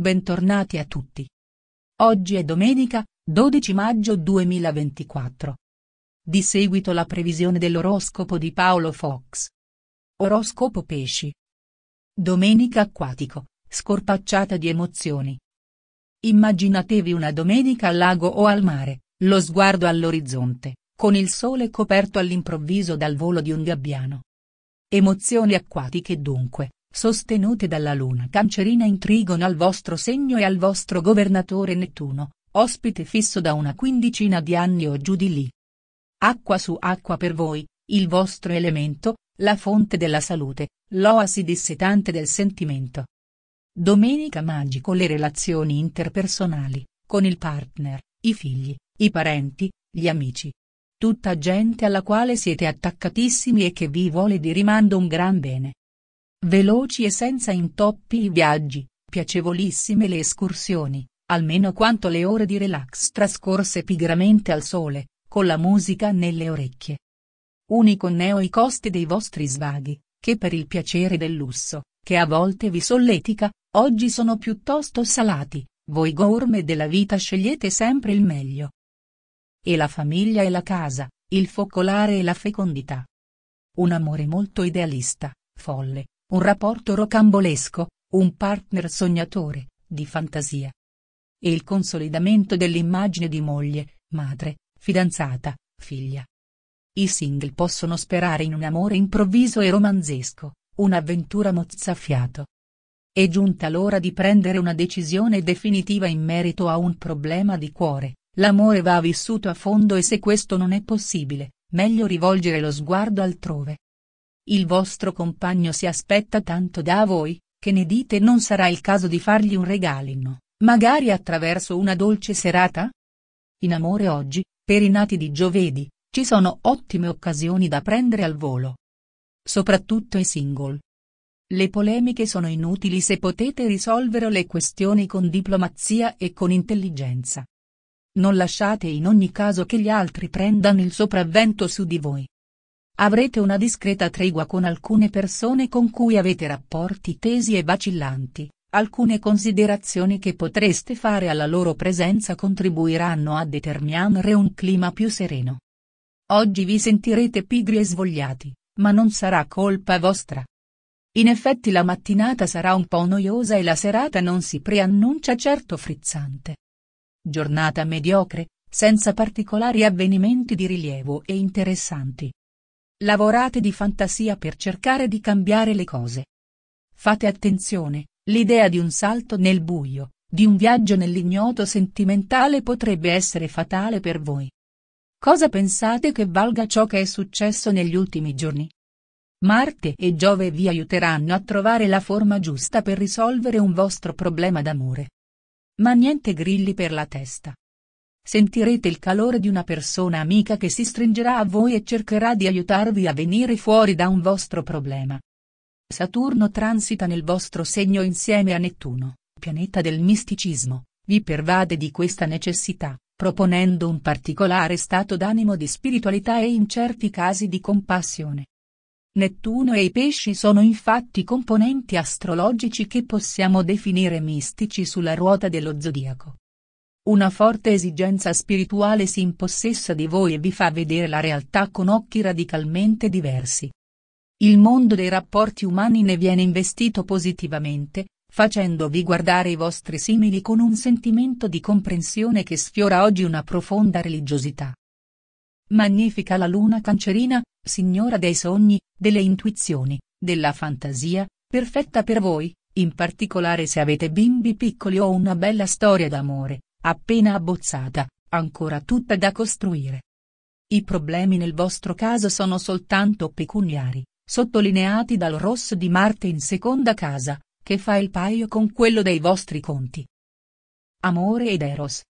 Bentornati a tutti. Oggi è domenica, 12 maggio 2024. Di seguito la previsione dell'oroscopo di Paolo Fox. Oroscopo Pesci. Domenica acquatico, scorpacciata di emozioni. Immaginatevi una domenica al lago o al mare, lo sguardo all'orizzonte, con il sole coperto all'improvviso dal volo di un gabbiano. Emozioni acquatiche dunque, Sostenute dalla luna cancerina intrigono al vostro segno e al vostro governatore Nettuno, ospite fisso da una quindicina di anni o giù di lì. Acqua su acqua per voi, il vostro elemento, la fonte della salute, l'oasi dissetante del sentimento. Domenica magico le relazioni interpersonali, con il partner, i figli, i parenti, gli amici. Tutta gente alla quale siete attaccatissimi e che vi vuole di rimando un gran bene. Veloci e senza intoppi i viaggi, piacevolissime le escursioni, almeno quanto le ore di relax trascorse pigramente al sole, con la musica nelle orecchie. Unico neo i costi dei vostri svaghi, che per il piacere del lusso, che a volte vi solletica, oggi sono piuttosto salati, voi gourmet della vita scegliete sempre il meglio. E la famiglia e la casa, il focolare e la fecondità. Un amore molto idealista, folle, un rapporto rocambolesco, un partner sognatore, di fantasia. E il consolidamento dell'immagine di moglie, madre, fidanzata, figlia. I single possono sperare in un amore improvviso e romanzesco, un'avventura mozzafiato. È giunta l'ora di prendere una decisione definitiva in merito a un problema di cuore, l'amore va vissuto a fondo e se questo non è possibile, meglio rivolgere lo sguardo altrove. Il vostro compagno si aspetta tanto da voi, che ne dite non sarà il caso di fargli un regalino, magari attraverso una dolce serata? In amore oggi, per i nati di giovedì, ci sono ottime occasioni da prendere al volo. Soprattutto i single. Le polemiche sono inutili se potete risolvere le questioni con diplomazia e con intelligenza. Non lasciate in ogni caso che gli altri prendano il sopravvento su di voi avrete una discreta tregua con alcune persone con cui avete rapporti tesi e vacillanti, alcune considerazioni che potreste fare alla loro presenza contribuiranno a determinare un clima più sereno. Oggi vi sentirete pigri e svogliati, ma non sarà colpa vostra. In effetti la mattinata sarà un po' noiosa e la serata non si preannuncia certo frizzante. Giornata mediocre, senza particolari avvenimenti di rilievo e interessanti. Lavorate di fantasia per cercare di cambiare le cose. Fate attenzione, l'idea di un salto nel buio, di un viaggio nell'ignoto sentimentale potrebbe essere fatale per voi. Cosa pensate che valga ciò che è successo negli ultimi giorni? Marte e Giove vi aiuteranno a trovare la forma giusta per risolvere un vostro problema d'amore. Ma niente grilli per la testa, sentirete il calore di una persona amica che si stringerà a voi e cercherà di aiutarvi a venire fuori da un vostro problema. Saturno transita nel vostro segno insieme a Nettuno, pianeta del misticismo, vi pervade di questa necessità, proponendo un particolare stato d'animo di spiritualità e in certi casi di compassione. Nettuno e i pesci sono infatti componenti astrologici che possiamo definire mistici sulla ruota dello zodiaco. Una forte esigenza spirituale si impossessa di voi e vi fa vedere la realtà con occhi radicalmente diversi. Il mondo dei rapporti umani ne viene investito positivamente, facendovi guardare i vostri simili con un sentimento di comprensione che sfiora oggi una profonda religiosità. Magnifica la luna cancerina, signora dei sogni, delle intuizioni, della fantasia, perfetta per voi, in particolare se avete bimbi piccoli o una bella storia d'amore, appena abbozzata, ancora tutta da costruire. I problemi nel vostro caso sono soltanto pecuniari, sottolineati dal rosso di Marte in seconda casa, che fa il paio con quello dei vostri conti. Amore ed Eros.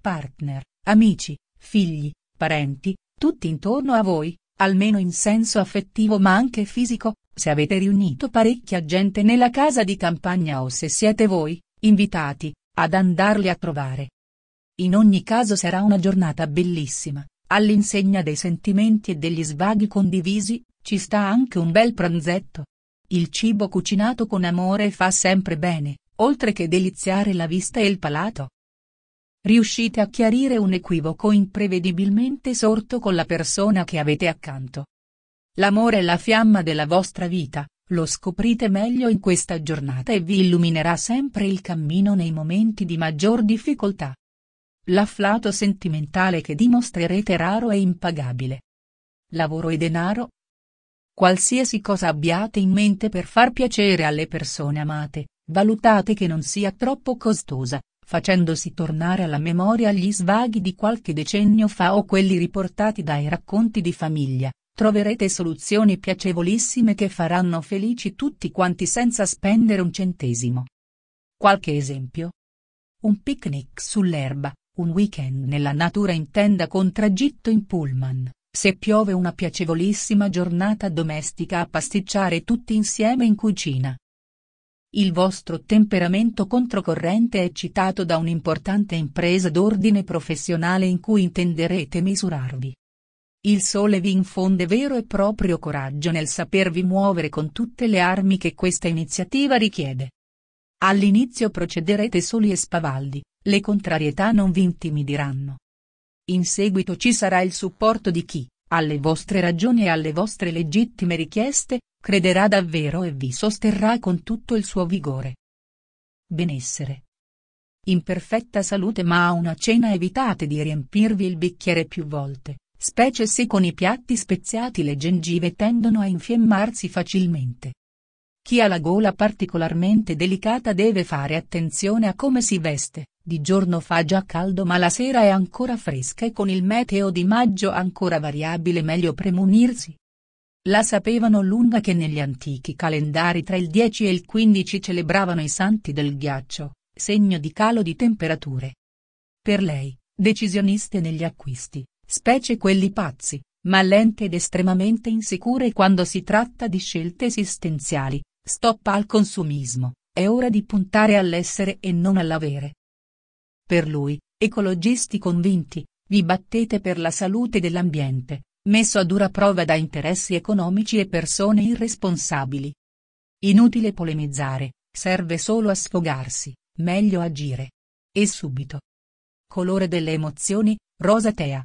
Partner, amici, figli, parenti, tutti intorno a voi, almeno in senso affettivo ma anche fisico, se avete riunito parecchia gente nella casa di campagna o se siete voi, invitati, ad andarli a trovare. In ogni caso sarà una giornata bellissima, all'insegna dei sentimenti e degli svaghi condivisi, ci sta anche un bel pranzetto. Il cibo cucinato con amore fa sempre bene, oltre che deliziare la vista e il palato. Riuscite a chiarire un equivoco imprevedibilmente sorto con la persona che avete accanto. L'amore è la fiamma della vostra vita, lo scoprite meglio in questa giornata e vi illuminerà sempre il cammino nei momenti di maggior difficoltà. L'afflato sentimentale che dimostrerete raro e impagabile. Lavoro e denaro. Qualsiasi cosa abbiate in mente per far piacere alle persone amate, valutate che non sia troppo costosa, facendosi tornare alla memoria gli svaghi di qualche decennio fa o quelli riportati dai racconti di famiglia, Troverete soluzioni piacevolissime che faranno felici tutti quanti senza spendere un centesimo. Qualche esempio? Un picnic sull'erba, un weekend nella natura in tenda con tragitto in pullman, se piove una piacevolissima giornata domestica a pasticciare tutti insieme in cucina. Il vostro temperamento controcorrente è citato da un'importante impresa d'ordine professionale in cui intenderete misurarvi. Il sole vi infonde vero e proprio coraggio nel sapervi muovere con tutte le armi che questa iniziativa richiede. All'inizio procederete soli e spavaldi, le contrarietà non vi intimidiranno. In seguito ci sarà il supporto di chi, alle vostre ragioni e alle vostre legittime richieste, crederà davvero e vi sosterrà con tutto il suo vigore. Benessere. In perfetta salute ma a una cena evitate di riempirvi il bicchiere più volte, specie se con i piatti speziati le gengive tendono a infiammarsi facilmente. Chi ha la gola particolarmente delicata deve fare attenzione a come si veste, di giorno fa già caldo ma la sera è ancora fresca e con il meteo di maggio ancora variabile meglio premunirsi. La sapevano lunga che negli antichi calendari tra il 10 e il 15 celebravano i santi del ghiaccio, segno di calo di temperature. Per lei, decisioniste negli acquisti, specie quelli pazzi, ma lente ed estremamente insicure quando si tratta di scelte esistenziali, stop al consumismo, è ora di puntare all'essere e non all'avere. Per lui, ecologisti convinti, vi battete per la salute dell'ambiente, messo a dura prova da interessi economici e persone irresponsabili. Inutile polemizzare, serve solo a sfogarsi, meglio agire. E subito. Colore delle emozioni, rosatea.